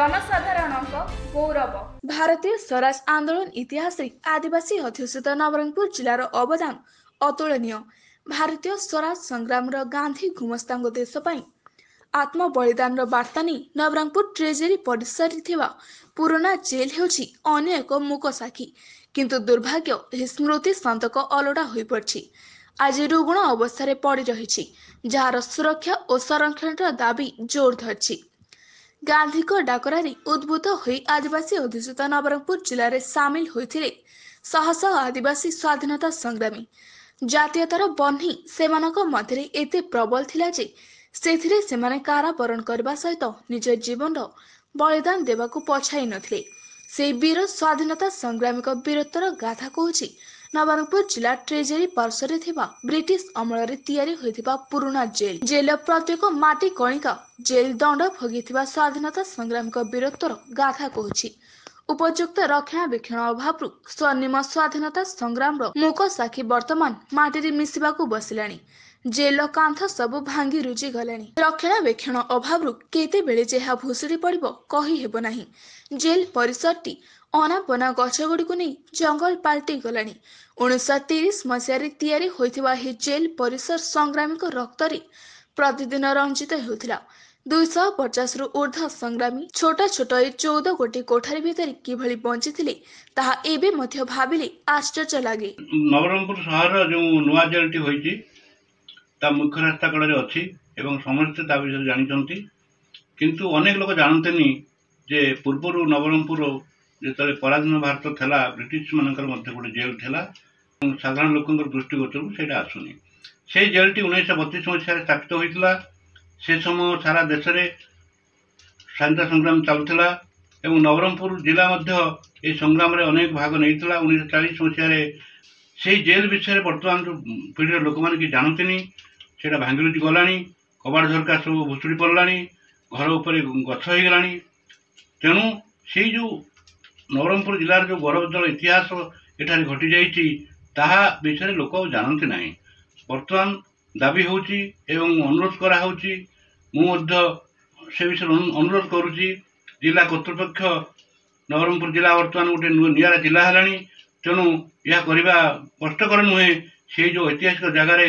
ଜନସାଧାରଣଙ୍କ ଗୌରବ ଭାରତୀୟ ସ୍ୱରାଜ ଆନ୍ଦୋଳନ ଇତିହାସରେ ଆଦିବାସୀ ଅଧ୍ୟୁଷିତ ନବରଙ୍ଗପୁର ଜିଲ୍ଲାର ଅବଦାନ ଅତୁଳନୀୟ ଭାରତୀୟ ସ୍ୱରାଜ ସଂଗ୍ରାମର ଗାନ୍ଧି ଘୁମସ୍ତାଙ୍କ ଦେଶ ପାଇଁ ଆତ୍ମ ବଳିଦାନର ବାର୍ତ୍ତା ନେଇ ନବରଙ୍ଗପୁର ଟ୍ରେଜେରୀ ପରିସରରେ ଥିବା ପୁରୁଣା ଜେଲ୍ ହେଉଛି ଅନ୍ୟ ଏକ ମୁକ ସାକ୍ଷୀ କିନ୍ତୁ ଦୁର୍ଭାଗ୍ୟ ଏହି ସ୍ମୃତି ସନ୍ତକ ଅଲୋଡ଼ା ହୋଇପଡ଼ିଛି ଆଜି ରୁଗୁଣ ଅବସ୍ଥାରେ ପଡ଼ି ରହିଛି ଯାହାର ସୁରକ୍ଷା ଓ ସଂରକ୍ଷଣର ଦାବି ଜୋର ଧରିଛି ଗାନ୍ଧୀଙ୍କ ଡାକରାରେ ଉଦ୍ବୁଦ୍ଧ ହୋଇ ଆଦିବାସୀ ଅଧିଷ୍ଠିତ ନବରଙ୍ଗପୁର ଜିଲ୍ଲାରେ ସାମିଲ ହୋଇଥିଲେ ଶହ ଶହ ଆଦିବାସୀ ସ୍ୱାଧୀନତା ସଂଗ୍ରାମୀ ଜାତୀୟତାର ବହ୍ନି ସେମାନଙ୍କ ମଧ୍ୟରେ ଏତେ ପ୍ରବଳ ଥିଲା ଯେ ସେଥିରେ ସେମାନେ କାରାବରଣ କରିବା ସହିତ ନିଜ ଜୀବନର ବଳିଦାନ ଦେବାକୁ ପଛାଇ ନଥିଲେ ସେହି ବୀର ସ୍ୱାଧୀନତା ସଂଗ୍ରାମୀଙ୍କ ବୀରତ୍ୱର ଗାଥା କହୁଛି ନବରଙ୍ଗପୁର ଜିଲ୍ଲା ଟ୍ରେଜେରୀ ପାର୍ଶ୍ୱରେ ଥିବା ବ୍ରିଟିଶ ଅମଳରେ ତିଆରି ହୋଇଥିବା ପୁରୁଣା ଜେଲ୍ ଜେଲ୍ର ପ୍ରତ୍ୟେକ ମାଟି କଣିକା ଜେଲ୍ ଦଣ୍ଡ ଭୋଗିଥିବା ସ୍ୱାଧୀନତା ସଂଗ୍ରାମୀଙ୍କ ବୀରତ୍ୱର ଗାଥା କହୁଛି ଉପଯୁକ୍ତ ରକ୍ଷଣାବେକ୍ଷଣ ଅଭାବରୁ ସ୍ୱର୍ଣ୍ଣିମ ସ୍ୱାଧୀନତା ସଂଗ୍ରାମର ମୁକ ସାକ୍ଷୀ ବର୍ତ୍ତମାନ ମାଟିରେ ମିଶିବାକୁ ବସିଲାଣି ଯେ ଲକାନ୍ଥ ସବୁ ଭାଙ୍ଗି ରୁଜି ଗଲାଣି ରକ୍ଷଣାବେକ୍ଷଣ ଅଭାବରୁ କେତେବେଳେ ଯେ ଏହା ଭୁଷୁଡି ପଡିବ କହି ହେବ ନାହିଁ ଜେଲ ପରିସରଟି ଅନାବନା ଗଛ ଗୁଡିକୁ ନେଇ ଜଙ୍ଗଲ ପାଲଟି ଗଲାଣି ଉଣେଇଶହ ତିରିଶ ମସିହାରେ ତିଆରି ହୋଇଥିବା ଏହି ଜେଲ ପରିସର ସଂଗ୍ରାମୀଙ୍କ ରକ୍ତରେ ପ୍ରତିଦିନ ରଞ୍ଜିତ ହେଉଥିଲା ଦୁଇଶହ ପଚାଶରୁ ଉର୍ଦ୍ଧ୍ୱ ସଂଗ୍ରାମୀ ଛୋଟ ଛୋଟ ଏ ଚଉଦ ଗୋଟି କୋଠରୀ ଭିତରେ କିଭଳି ବଞ୍ଚିଥିଲେ ତାହା ଏବେ ମଧ୍ୟ ଭାବିଲେ ଆଶ୍ଚର୍ଯ୍ୟ ଲାଗେ ନବରଙ୍ଗପୁର ସହର ଯେଉଁ ନୂଆ ଜେଲଟି ହୋଇଛି ତା ମୁଖ୍ୟ ରାସ୍ତା କଡ଼ରେ ଅଛି ଏବଂ ସମସ୍ତେ ତା ବିଷୟରେ ଜାଣିଛନ୍ତି କିନ୍ତୁ ଅନେକ ଲୋକ ଜାଣନ୍ତିନି ଯେ ପୂର୍ବରୁ ନବରଙ୍ଗପୁର ଯେତେବେଳେ ପରାଧୀନ ଭାରତ ଥିଲା ବ୍ରିଟିଶମାନଙ୍କର ମଧ୍ୟ ଗୋଟେ ଜେଲ୍ ଥିଲା ଏବଂ ସାଧାରଣ ଲୋକଙ୍କର ଦୃଷ୍ଟିଗୋଚରକୁ ସେଇଟା ଆସୁନି সেই জেলটি উনিশশো বত্রিশ মশায় স্থাপিত হয়েছিল সে সময় সারা দেশে স্বাধীনতা সংগ্রাম চালুলা এবং নবরঙ্গপুর জেলা মধ্যে এই সংগ্রামে অনেক ভাগ নিয়েছিল উনিশশো চালিশ মশায় সেই জেল বিষয়ে বর্তমান পিঢ়ির লোকমানে কি জাণতিনি ସେଇଟା ଭାଙ୍ଗୁରୁଟି ଗଲାଣି କବାଟ ଝରକା ସବୁ ଭୁଷୁଡ଼ି ପଡ଼ିଲାଣି ଘର ଉପରେ ଗଛ ହେଇଗଲାଣି ତେଣୁ ସେଇ ଯେଉଁ ନବରଙ୍ଗପୁର ଜିଲ୍ଲାର ଯେଉଁ ଗୌରବୋଜ୍ଜଳ ଇତିହାସ ଏଠାରେ ଘଟିଯାଇଛି ତାହା ବିଷୟରେ ଲୋକ ଆଉ ଜାଣନ୍ତି ନାହିଁ ବର୍ତ୍ତମାନ ଦାବି ହେଉଛି ଏବଂ ଅନୁରୋଧ କରାହେଉଛି ମୁଁ ମଧ୍ୟ ସେ ବିଷୟରେ ଅନୁରୋଧ କରୁଛି ଜିଲ୍ଲା କର୍ତ୍ତୃପକ୍ଷ ନବରଙ୍ଗପୁର ଜିଲ୍ଲା ବର୍ତ୍ତମାନ ଗୋଟେ ନିଆରା ଜିଲ୍ଲା ହେଲାଣି ତେଣୁ ଏହା କରିବା କଷ୍ଟକର ନୁହେଁ ସେଇ ଯେଉଁ ଐତିହାସିକ ଜାଗାରେ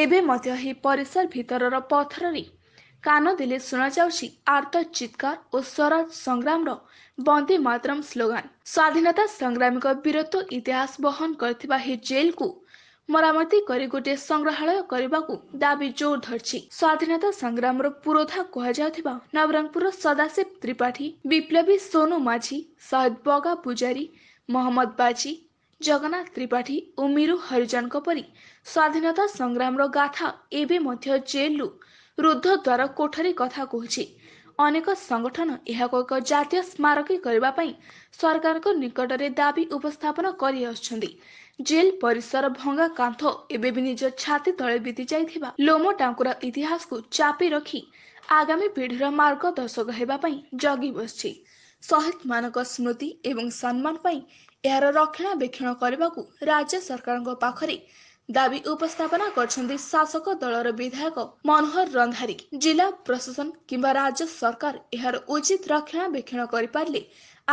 ଏବେ ମଧ୍ୟ ଏହି ପରିସର ଭିତରର ପଥରରେ କାନ ଦେଲେ ଶୁଣାଯାଉଛି ଆର୍ତ ଚିତ୍କାର ଓ ସ୍ୱରାଜ ସଂଗ୍ରାମର ବନ୍ଦେ ମାତରମ୍ ସ୍ଲୋଗାନ ସ୍ୱାଧୀନତା ସଂଗ୍ରାମୀଙ୍କ ବୀରତ୍ୱ ଇତିହାସ ବହନ କରିଥିବା ଏହି ଜେଲକୁ ମରାମତି କରି ଗୋଟିଏ ସଂଗ୍ରହାଳୟ କରିବାକୁ ଦାବି ଜୋର ଧରିଛି ସ୍ୱାଧୀନତା ସଂଗ୍ରାମର ପୁରୋଧା କୁହାଯାଉଥିବା ନବରଙ୍ଗପୁର ସଦାଶିବ ତ୍ରିପାଠୀ ବିପ୍ଳବୀ ସୋନୁ ମାଝୀ ସହିଦ ବଗା ପୂଜାରୀ ମହମ୍ମଦ ବାଜି ଜଗନ୍ନାଥ ତ୍ରିପାଠୀ ଓ ମିରୁ ହରିଜନଙ୍କ ପରି ସ୍ୱାଧୀନତା ସଂଗ୍ରାମର ଗାଥା ଏବେ ମଧ୍ୟ ଜେଲରୁ ରୁଦ୍ଧ ଦ୍ୱାର କୋଠରୀ କଥା କହୁଛି ଅନେକ ସଂଗଠନ ଏହାକୁ ଏକ ଜାତୀୟ ସ୍ମାରକୀ କରିବା ପାଇଁ ସରକାରଙ୍କ ନିକଟରେ ଦାବି ଉପସ୍ଥାପନ କରିଆସୁଛନ୍ତି ଜେଲ ପରିସର ଭଙ୍ଗା କାନ୍ଥ ଏବେ ବି ନିଜ ଛାତି ତଳେ ବିତି ଯାଇଥିବା ଲୋମ ଟାଙ୍କୁରା ଇତିହାସକୁ ଚାପି ରଖି ଆଗାମୀ ପିଢ଼ିର ମାର୍ଗଦର୍ଶକ ହେବା ପାଇଁ ଜଗି ବସିଛି ଶହୀଦମାନଙ୍କ ସ୍ମୃତି ଏବଂ ସମ୍ମାନ ପାଇଁ ଏହାର ରକ୍ଷଣାବେକ୍ଷଣ କରିବାକୁ ରାଜ୍ୟ ସରକାରଙ୍କ ପାଖରେ ଦାବି ଉପସ୍ଥାପନା କରିଛନ୍ତି ଶାସକ ଦଳର ବିଧାୟକ ମନୋହର ରନ୍ଧାରୀ ଜିଲ୍ଲା ପ୍ରଶାସନ କିମ୍ବା ରାଜ୍ୟ ସରକାର ଏହାର ଉଚିତ ରକ୍ଷଣାବେକ୍ଷଣ କରିପାରିଲେ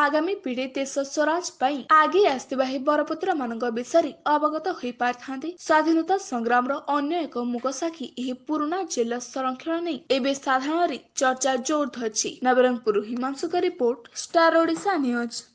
ଆଗାମୀ ପିଢ଼ି ଦେଶ ସ୍ୱରାଜ ପାଇଁ ଆଗେଇ ଆସିଥିବା ଏହି ବରପୁତ୍ର ମାନଙ୍କ ବିଷୟରେ ଅବଗତ ହୋଇପାରିଥାନ୍ତି ସ୍ୱାଧୀନତା ସଂଗ୍ରାମର ଅନ୍ୟ ଏକ ମୁକସାକ୍ଷୀ ଏହି ପୁରୁଣା ଜେଲ ସଂରକ୍ଷଣ ନେଇ ଏବେ ସାଧାରଣରେ ଚର୍ଚ୍ଚା ଜୋର ଧରିଛି ନବରଙ୍ଗପୁର ହିମାଂଶୁଙ୍କ ରିପୋର୍ଟ ଷ୍ଟାର ଓଡ଼ିଶା ନ୍ୟୁଜ୍